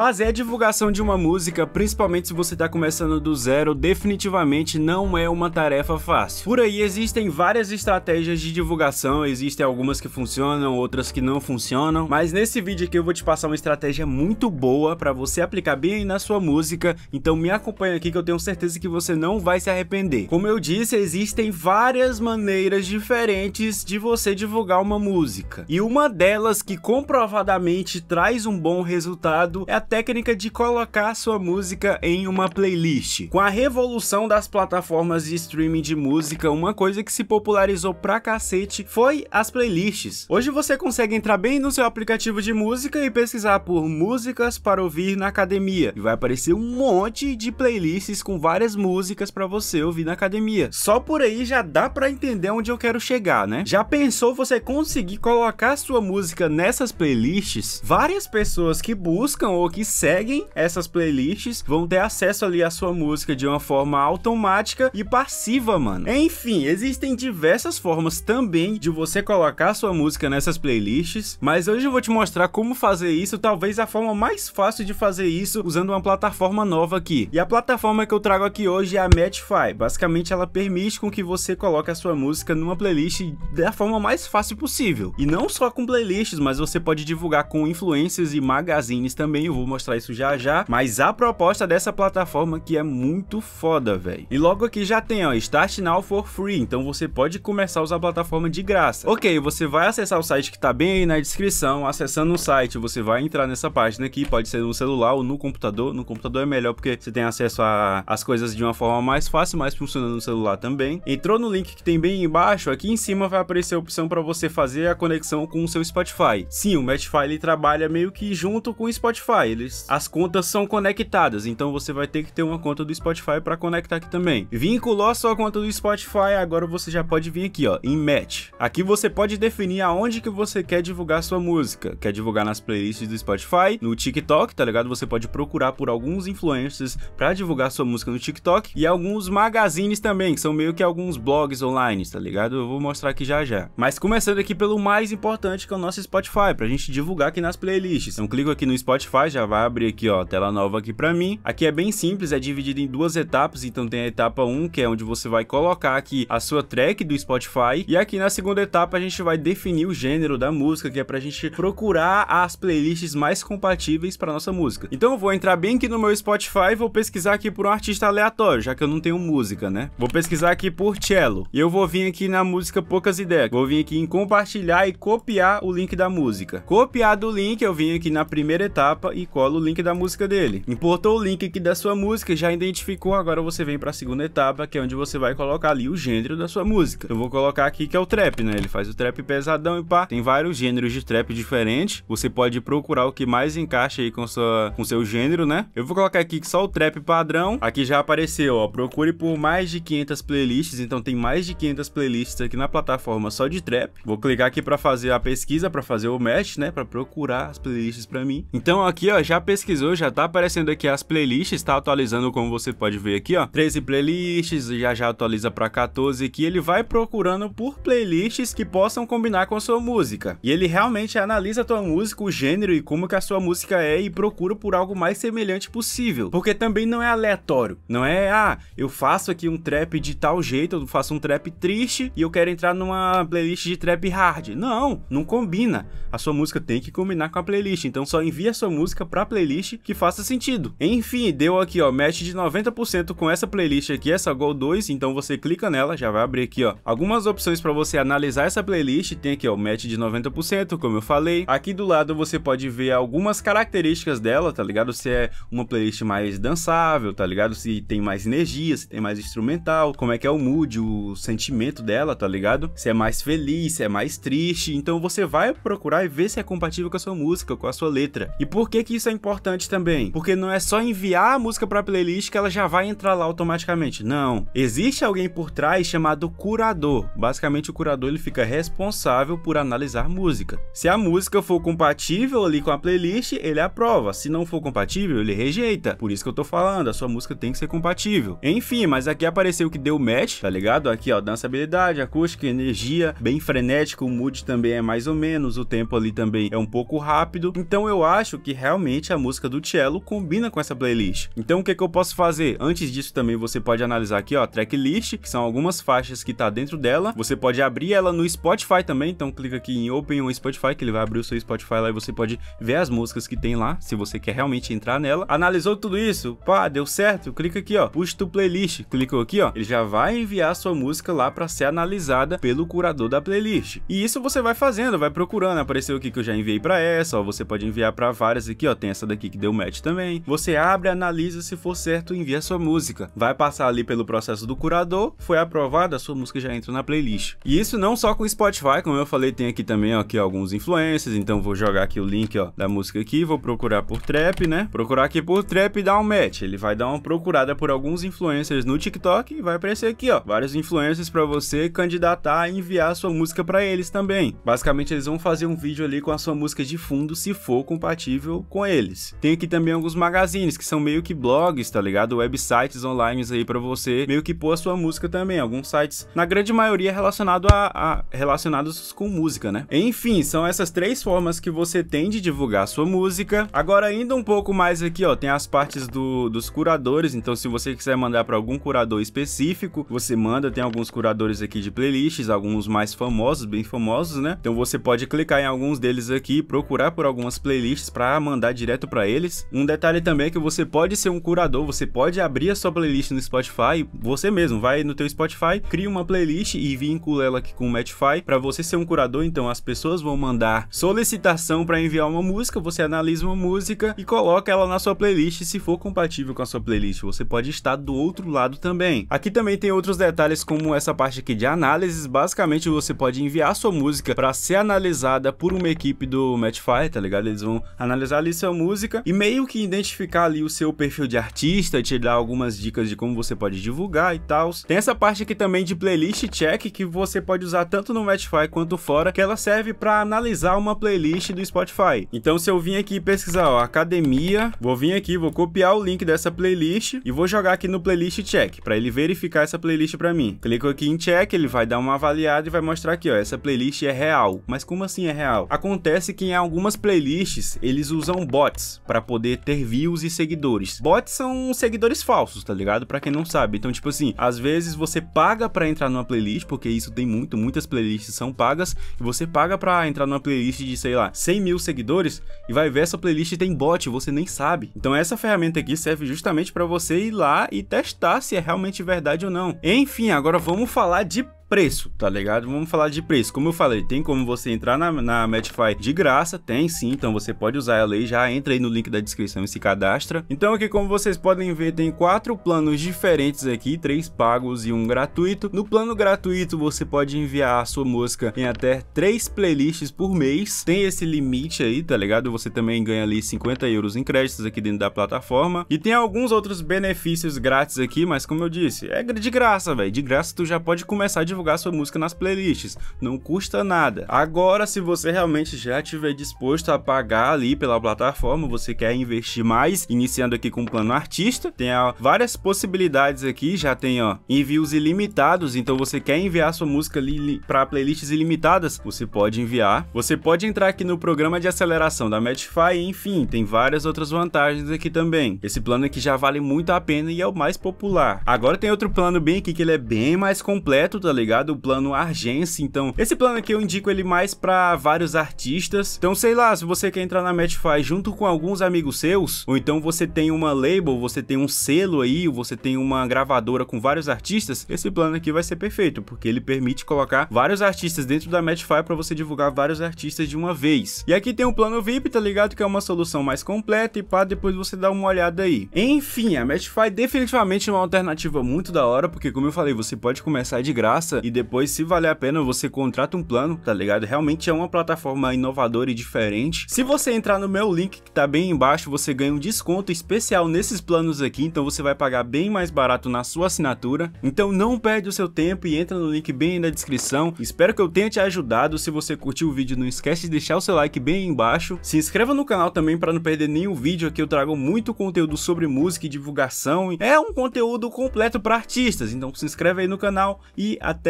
Fazer é divulgação de uma música, principalmente se você está começando do zero, definitivamente não é uma tarefa fácil. Por aí existem várias estratégias de divulgação, existem algumas que funcionam, outras que não funcionam, mas nesse vídeo aqui eu vou te passar uma estratégia muito boa para você aplicar bem na sua música, então me acompanha aqui que eu tenho certeza que você não vai se arrepender. Como eu disse, existem várias maneiras diferentes de você divulgar uma música, e uma delas que comprovadamente traz um bom resultado é a técnica de colocar sua música em uma playlist. Com a revolução das plataformas de streaming de música, uma coisa que se popularizou pra cacete foi as playlists. Hoje você consegue entrar bem no seu aplicativo de música e pesquisar por músicas para ouvir na academia. E vai aparecer um monte de playlists com várias músicas para você ouvir na academia. Só por aí já dá para entender onde eu quero chegar, né? Já pensou você conseguir colocar sua música nessas playlists? Várias pessoas que buscam ou que que seguem essas playlists vão ter acesso ali à sua música de uma forma automática e passiva, mano. Enfim, existem diversas formas também de você colocar sua música nessas playlists, mas hoje eu vou te mostrar como fazer isso, talvez a forma mais fácil de fazer isso usando uma plataforma nova aqui. E a plataforma que eu trago aqui hoje é a Matchfy. Basicamente, ela permite com que você coloque a sua música numa playlist da forma mais fácil possível. E não só com playlists, mas você pode divulgar com influencers e magazines também. Eu vou mostrar isso já já, mas a proposta dessa plataforma que é muito foda, velho. E logo aqui já tem, ó, Start Now for Free, então você pode começar a usar a plataforma de graça. Ok, você vai acessar o site que tá bem aí na descrição, acessando o site, você vai entrar nessa página aqui, pode ser no celular ou no computador, no computador é melhor porque você tem acesso às coisas de uma forma mais fácil, mas funcionando no celular também. Entrou no link que tem bem embaixo, aqui em cima vai aparecer a opção para você fazer a conexão com o seu Spotify. Sim, o Matchfile trabalha meio que junto com o Spotify, eles, as contas são conectadas, então você vai ter que ter uma conta do Spotify para conectar aqui também. Vinculou a sua conta do Spotify, agora você já pode vir aqui, ó, em Match. Aqui você pode definir aonde que você quer divulgar sua música. Quer divulgar nas playlists do Spotify, no TikTok, tá ligado? Você pode procurar por alguns influencers para divulgar sua música no TikTok e alguns magazines também, que são meio que alguns blogs online, tá ligado? Eu vou mostrar aqui já já. Mas começando aqui pelo mais importante, que é o nosso Spotify, pra gente divulgar aqui nas playlists. Então clico aqui no Spotify, já já vai abrir aqui, ó, tela nova aqui para mim. Aqui é bem simples, é dividido em duas etapas, então tem a etapa 1, que é onde você vai colocar aqui a sua track do Spotify, e aqui na segunda etapa a gente vai definir o gênero da música, que é pra gente procurar as playlists mais compatíveis para nossa música. Então eu vou entrar bem aqui no meu Spotify e vou pesquisar aqui por um artista aleatório, já que eu não tenho música, né? Vou pesquisar aqui por cello, e eu vou vir aqui na música Poucas Ideias, vou vir aqui em compartilhar e copiar o link da música. Copiar do link, eu vim aqui na primeira etapa e cola o link da música dele. Importou o link aqui da sua música, já identificou, agora você vem para a segunda etapa, que é onde você vai colocar ali o gênero da sua música. Eu vou colocar aqui que é o trap, né? Ele faz o trap pesadão e pá. Tem vários gêneros de trap diferentes. Você pode procurar o que mais encaixa aí com sua com seu gênero, né? Eu vou colocar aqui que só o trap padrão. Aqui já apareceu, ó, procure por mais de 500 playlists, então tem mais de 500 playlists aqui na plataforma só de trap. Vou clicar aqui para fazer a pesquisa, para fazer o match, né, para procurar as playlists para mim. Então aqui, ó, já pesquisou, já tá aparecendo aqui as playlists, tá atualizando como você pode ver aqui, ó. 13 playlists, já já atualiza para 14 que ele vai procurando por playlists que possam combinar com sua música. E ele realmente analisa a tua música, o gênero e como que a sua música é e procura por algo mais semelhante possível. Porque também não é aleatório, não é, ah, eu faço aqui um trap de tal jeito, eu faço um trap triste e eu quero entrar numa playlist de trap hard. Não, não combina. A sua música tem que combinar com a playlist, então só envia a sua música para playlist que faça sentido. Enfim, deu aqui ó, match de 90% com essa playlist aqui, essa Gol 2, então você clica nela, já vai abrir aqui ó, algumas opções para você analisar essa playlist, tem aqui ó, match de 90%, como eu falei. Aqui do lado você pode ver algumas características dela, tá ligado? Se é uma playlist mais dançável, tá ligado? Se tem mais energia, se tem mais instrumental, como é que é o mood, o sentimento dela, tá ligado? Se é mais feliz, se é mais triste. Então você vai procurar e ver se é compatível com a sua música, com a sua letra. E por que que isso é importante também, porque não é só enviar a música para a playlist que ela já vai entrar lá automaticamente. Não, existe alguém por trás chamado curador. Basicamente o curador ele fica responsável por analisar música. Se a música for compatível ali com a playlist, ele aprova. Se não for compatível, ele rejeita. Por isso que eu tô falando, a sua música tem que ser compatível. Enfim, mas aqui apareceu que deu match, tá ligado? Aqui, ó, dançabilidade, acústica, energia, bem frenético, o mood também é mais ou menos, o tempo ali também é um pouco rápido. Então eu acho que realmente a música do cello combina com essa playlist. Então o que, é que eu posso fazer? Antes disso também você pode analisar aqui ó, a tracklist, que são algumas faixas que tá dentro dela. Você pode abrir ela no Spotify também, então clica aqui em Open ou Spotify, que ele vai abrir o seu Spotify lá e você pode ver as músicas que tem lá, se você quer realmente entrar nela. Analisou tudo isso? Pá, deu certo? Clica aqui ó, push to playlist. Clicou aqui ó, ele já vai enviar a sua música lá para ser analisada pelo curador da playlist. E isso você vai fazendo, vai procurando. Apareceu aqui que eu já enviei para essa, ó, você pode enviar para várias aqui ó, ó, tem essa daqui que deu match também. Você abre, analisa, se for certo, envia sua música. Vai passar ali pelo processo do curador, foi aprovada, a sua música já entra na playlist. E isso não só com o Spotify, como eu falei, tem aqui também, ó, aqui alguns influencers, então vou jogar aqui o link, ó, da música aqui, vou procurar por trap, né? Procurar aqui por trap e dar um match. Ele vai dar uma procurada por alguns influencers no TikTok e vai aparecer aqui, ó, vários influencers para você candidatar e enviar a sua música para eles também. Basicamente eles vão fazer um vídeo ali com a sua música de fundo, se for compatível com com eles. Tem aqui também alguns magazines que são meio que blogs, tá ligado? Websites online aí para você meio que pôr a sua música também. Alguns sites, na grande maioria, relacionado a, a, relacionados com música, né? Enfim, são essas três formas que você tem de divulgar sua música. Agora, indo um pouco mais aqui, ó, tem as partes do, dos curadores. Então, se você quiser mandar para algum curador específico, você manda. Tem alguns curadores aqui de playlists, alguns mais famosos, bem famosos, né? Então, você pode clicar em alguns deles aqui, procurar por algumas playlists para mandar direto para eles. Um detalhe também é que você pode ser um curador, você pode abrir a sua playlist no Spotify, você mesmo vai no teu Spotify, cria uma playlist e vincula ela aqui com o Matchfy para você ser um curador, então as pessoas vão mandar solicitação para enviar uma música, você analisa uma música e coloca ela na sua playlist se for compatível com a sua playlist. Você pode estar do outro lado também. Aqui também tem outros detalhes como essa parte aqui de análises, basicamente você pode enviar sua música para ser analisada por uma equipe do Matchfy, tá ligado? Eles vão analisar ali sua música e meio que identificar ali o seu perfil de artista, te dar algumas dicas de como você pode divulgar e tal. Tem essa parte aqui também de playlist check que você pode usar tanto no Spotify quanto fora, que ela serve para analisar uma playlist do Spotify. Então se eu vim aqui pesquisar, ó, academia, vou vir aqui, vou copiar o link dessa playlist e vou jogar aqui no playlist check, para ele verificar essa playlist para mim. Clico aqui em check, ele vai dar uma avaliada e vai mostrar aqui, ó, essa playlist é real. Mas como assim é real? Acontece que em algumas playlists eles usam bots para poder ter views e seguidores. Bots são seguidores falsos, tá ligado? Para quem não sabe. Então, tipo assim, às vezes você paga para entrar numa playlist, porque isso tem muito, muitas playlists são pagas, e você paga para entrar numa playlist de, sei lá, 100 mil seguidores e vai ver essa playlist tem bot, você nem sabe. Então, essa ferramenta aqui serve justamente para você ir lá e testar se é realmente verdade ou não. Enfim, agora vamos falar de preço, tá ligado? Vamos falar de preço. Como eu falei, tem como você entrar na, na Matchfy de graça? Tem sim, então você pode usar ela aí. Já entra aí no link da descrição e se cadastra. Então aqui, como vocês podem ver, tem quatro planos diferentes aqui, três pagos e um gratuito. No plano gratuito, você pode enviar a sua música em até três playlists por mês. Tem esse limite aí, tá ligado? Você também ganha ali 50 euros em créditos aqui dentro da plataforma. E tem alguns outros benefícios grátis aqui, mas como eu disse, é de graça, velho. De graça tu já pode começar de divulgar sua música nas playlists, não custa nada. Agora, se você realmente já estiver disposto a pagar ali pela plataforma, você quer investir mais, iniciando aqui com o plano artista, tem ó, várias possibilidades aqui, já tem ó, envios ilimitados, então você quer enviar sua música para playlists ilimitadas, você pode enviar. Você pode entrar aqui no programa de aceleração da Medify, enfim, tem várias outras vantagens aqui também. Esse plano aqui já vale muito a pena e é o mais popular. Agora tem outro plano bem aqui que ele é bem mais completo, tá ligado? ligado? O plano Argence, então esse plano aqui eu indico ele mais pra vários artistas. Então sei lá, se você quer entrar na Matchfy junto com alguns amigos seus, ou então você tem uma label, você tem um selo aí, você tem uma gravadora com vários artistas, esse plano aqui vai ser perfeito, porque ele permite colocar vários artistas dentro da Matchfy para você divulgar vários artistas de uma vez. E aqui tem o plano VIP, tá ligado? Que é uma solução mais completa e pá, depois você dá uma olhada aí. Enfim, a Matchfy definitivamente é uma alternativa muito da hora, porque como eu falei, você pode começar de graça e depois, se valer a pena, você contrata um plano, tá ligado? Realmente é uma plataforma inovadora e diferente. Se você entrar no meu link que tá bem embaixo, você ganha um desconto especial nesses planos aqui, então você vai pagar bem mais barato na sua assinatura. Então não perde o seu tempo e entra no link bem na descrição. Espero que eu tenha te ajudado. Se você curtiu o vídeo, não esquece de deixar o seu like bem embaixo. Se inscreva no canal também para não perder nenhum vídeo. Aqui eu trago muito conteúdo sobre música e divulgação. É um conteúdo completo para artistas, então se inscreve aí no canal e até